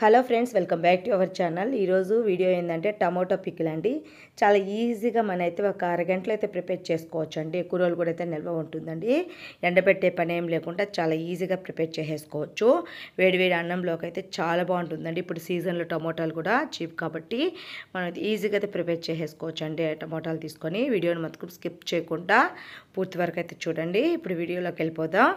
hello friends welcome back to our channel ఈరోజు video ఏంటంటే tomato pickle అండి చాలా ఈజీగా మన అయితే ఒక అరగంటలో అయితే ప్రిపేర్ చేసుకోవచ్చు అండి ఎక్కువ రోజులు కూడా అయితే నిల్వ ఉంటుందండి ఎండబెట్టే పని ఏం లేకుండా చాలా ఈజీగా ప్రిపేర్ చేసేసుకోవచ్చు వేడివేడి అన్నంలోకి అయితే చాలా బాగుంటుందండి ఇప్పుడు సీజన్లో టమోటాలు కూడా చీప్ కాబట్టి మనం ఈజీగా అయితే ప్రిపేర్ చేసేసుకోవచ్చు అండి టమోటాలు తీసుకొని వీడియోని మొత్తం స్కిప్ చేయకుండా పూర్తి వరకు అయితే చూడండి ఇప్పుడు వీడియోలోకి వెళ్ళిపోదాం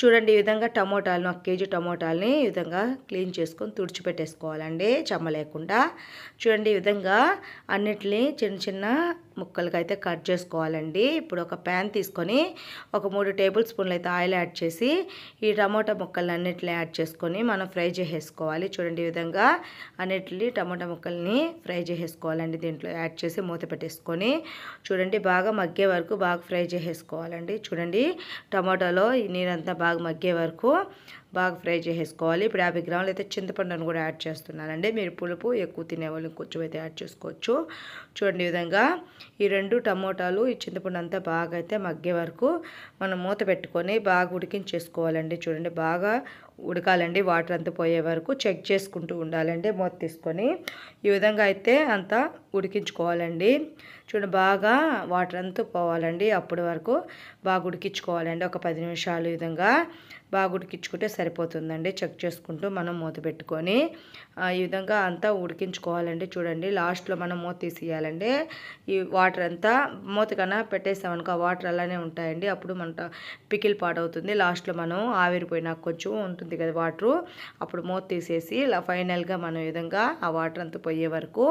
చూడండి ఈ విధంగా టమోటాలను ఒక కేజీ టమోటాలని ఈ విధంగా క్లీన్ చేసుకొని తుడిచి తుడిచిపెట్టేసుకోవాలండి చెమ్మ లేకుండా చూడండి ఈ విధంగా అన్నిటిని చిన్న చిన్న ముక్కలుగా అయితే కట్ చేసుకోవాలండి ఇప్పుడు ఒక ప్యాన్ తీసుకొని ఒక మూడు టేబుల్ స్పూన్లు అయితే ఆయిల్ యాడ్ చేసి ఈ టమోటా అన్నిటిని యాడ్ చేసుకొని మనం ఫ్రై చేసేసుకోవాలి చూడండి ఈ విధంగా అన్నిటిని టమోటా ముక్కల్ని ఫ్రై చేసేసుకోవాలండి దీంట్లో యాడ్ చేసి మూత పెట్టేసుకొని చూడండి బాగా మగ్గే వరకు బాగా ఫ్రై చేసేసుకోవాలండి చూడండి టమాటాలో నీరంతా బాగా మగ్గే వరకు బాగా ఫ్రై చేసేసుకోవాలి ఇప్పుడు యాభై గ్రాములు అయితే చింతపండును కూడా యాడ్ చేస్తున్నానండి మీరు పులుపు ఎక్కువ తినేవాళ్ళు కొంచెం అయితే యాడ్ చేసుకోవచ్చు చూడండి విధంగా ఈ రెండు టమోటాలు ఈ చింతపండు అంతా బాగా అయితే మగ్గే వరకు మనం మూత పెట్టుకొని బాగా ఉడికించేసుకోవాలండి చూడండి బాగా ఉడకాలండి వాటర్ అంతా పోయే వరకు చెక్ చేసుకుంటూ ఉండాలండి మూత తీసుకొని ఈ విధంగా అయితే అంతా ఉడికించుకోవాలండి చూడండి బాగా వాటర్ అంతా పోవాలండి అప్పటి వరకు బాగా ఉడికించుకోవాలండి ఒక పది నిమిషాలు విధంగా బాగా ఉడికించుకుంటే సరిపోతుందండి చెక్ చేసుకుంటూ మనం మూత పెట్టుకొని ఈ విధంగా అంతా ఉడికించుకోవాలండి చూడండి లాస్ట్లో మనం మూత తీసేయాలండి ఈ వాటర్ అంతా మూత కన్నా పెట్టేసామనుకో ఆ వాటర్ అలానే ఉంటాయండి అప్పుడు మన పికిల్ పాడవుతుంది లాస్ట్లో మనం ఆవిరిపోయినా కొంచెం ఉంటుంది ఉంటుంది కదా వాటరు అప్పుడు మూత తీసేసి ఇలా ఫైనల్గా మనం విధంగా ఆ వాటర్ అంతా పోయే వరకు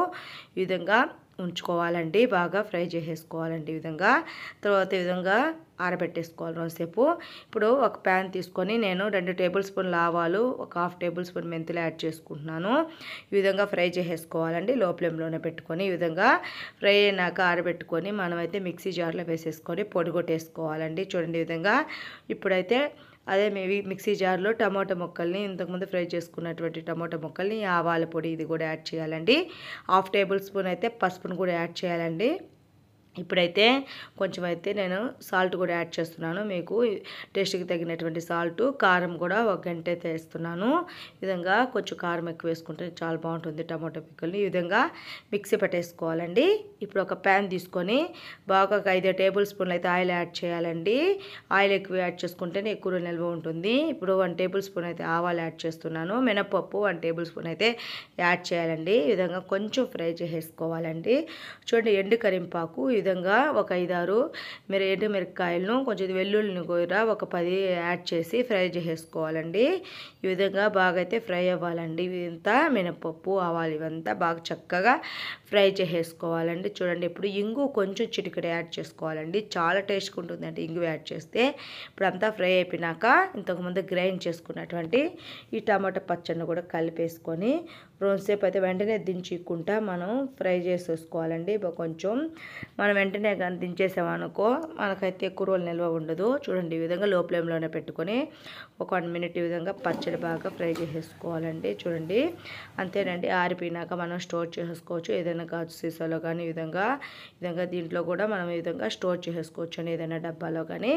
ఈ విధంగా ఉంచుకోవాలండి బాగా ఫ్రై చేసేసుకోవాలండి ఈ విధంగా తర్వాత ఈ విధంగా ఆరబెట్టేసుకోవాలి రోజుసేపు ఇప్పుడు ఒక ప్యాన్ తీసుకొని నేను రెండు టేబుల్ స్పూన్ ఆవాలు ఒక హాఫ్ టేబుల్ స్పూన్ మెంతులు యాడ్ చేసుకుంటున్నాను ఈ విధంగా ఫ్రై చేసేసుకోవాలండి లో ఫ్లేమ్లోనే పెట్టుకొని ఈ విధంగా ఫ్రై అయినాక ఆరబెట్టుకొని మనమైతే మిక్సీ జార్లో వేసేసుకొని పొడి కొట్టేసుకోవాలండి చూడండి ఈ విధంగా ఇప్పుడైతే అదే మేబీ మిక్సీ జార్లో టమాటా ముక్కల్ని ఇంతకుముందు ఫ్రై చేసుకున్నటువంటి టమాటా ముక్కల్ని ఆవాల పొడి ఇది కూడా యాడ్ చేయాలండి హాఫ్ టేబుల్ స్పూన్ అయితే పసుపును కూడా యాడ్ చేయాలండి ఇప్పుడైతే కొంచెం అయితే నేను సాల్ట్ కూడా యాడ్ చేస్తున్నాను మీకు టేస్ట్కి తగినటువంటి సాల్ట్ కారం కూడా ఒక గంట అయితే వేస్తున్నాను ఈ విధంగా కొంచెం కారం ఎక్కువ వేసుకుంటే చాలా బాగుంటుంది టమాటో పిక్కల్ని ఈ విధంగా మిక్సీ పెట్టేసుకోవాలండి ఇప్పుడు ఒక ప్యాన్ తీసుకొని బాగా ఒక ఐదు టేబుల్ స్పూన్లు అయితే ఆయిల్ యాడ్ చేయాలండి ఆయిల్ ఎక్కువ యాడ్ చేసుకుంటేనే ఎక్కువ నిల్వ ఉంటుంది ఇప్పుడు వన్ టేబుల్ స్పూన్ అయితే ఆవాలు యాడ్ చేస్తున్నాను మినపప్పు వన్ టేబుల్ స్పూన్ అయితే యాడ్ చేయాలండి ఈ విధంగా కొంచెం ఫ్రై చేసుకోవాలండి చూడండి ఎండు కరింపాకు విధంగా ఒక ఐదారు మీరు ఎండు మిరపకాయలను కొంచెం వెల్లుల్లిని కూడా ఒక పది యాడ్ చేసి ఫ్రై చేసేసుకోవాలండి ఈ విధంగా బాగా అయితే ఫ్రై అవ్వాలండి ఇదంతా మినపప్పు ఆవాలు ఇవంతా బాగా చక్కగా ఫ్రై చేసేసుకోవాలండి చూడండి ఇప్పుడు ఇంగు కొంచెం చిటికడి యాడ్ చేసుకోవాలండి చాలా టేస్ట్గా ఉంటుందండి ఇంగు యాడ్ చేస్తే ఇప్పుడు అంతా ఫ్రై అయిపోయినాక ఇంతకుముందు గ్రైండ్ చేసుకున్నటువంటి ఈ టమాటా పచ్చడిని కూడా కలిపేసుకొని సేపు అయితే వెంటనే దించుకుంటా మనం ఫ్రై చేసేసుకోవాలండి కొంచెం మనం వెంటనే కానీ దించేసామనుకో మనకైతే ఎక్కువ రోజులు నిల్వ ఉండదు చూడండి ఈ విధంగా లో పెట్టుకొని ఒక వన్ మినిట్ ఈ విధంగా పచ్చడి బాగా ఫ్రై చేసేసుకోవాలండి చూడండి అంతేనండి ఆరిపోయినాక మనం స్టోర్ చేసేసుకోవచ్చు ఏదైనా కాజు సీసాలో కానీ ఈ విధంగా విధంగా దీంట్లో కూడా మనం ఈ విధంగా స్టోర్ చేసేసుకోవచ్చు అండి ఏదైనా డబ్బాలో కానీ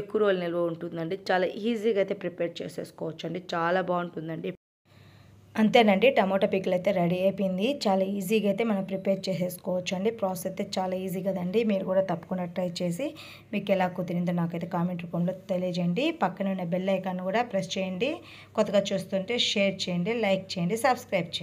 ఎక్కువ రోజులు నిల్వ ఉంటుందండి చాలా ఈజీగా అయితే ప్రిపేర్ చేసేసుకోవచ్చు అండి చాలా బాగుంటుందండి అంతేనండి టమాటా పికిల్ అయితే రెడీ అయిపోయింది చాలా ఈజీగా అయితే మనం ప్రిపేర్ చేసేసుకోవచ్చు అండి ప్రాసెస్ అయితే చాలా ఈజీ కదండి మీరు కూడా తప్పకుండా ట్రై చేసి మీకు ఎలా కుదిరిందో నాకైతే కామెంట్ రూపంలో తెలియజేయండి పక్కన ఉన్న బెల్ ఐకాన్ కూడా ప్రెస్ చేయండి కొత్తగా చూస్తుంటే షేర్ చేయండి లైక్ చేయండి సబ్స్క్రైబ్ చేయండి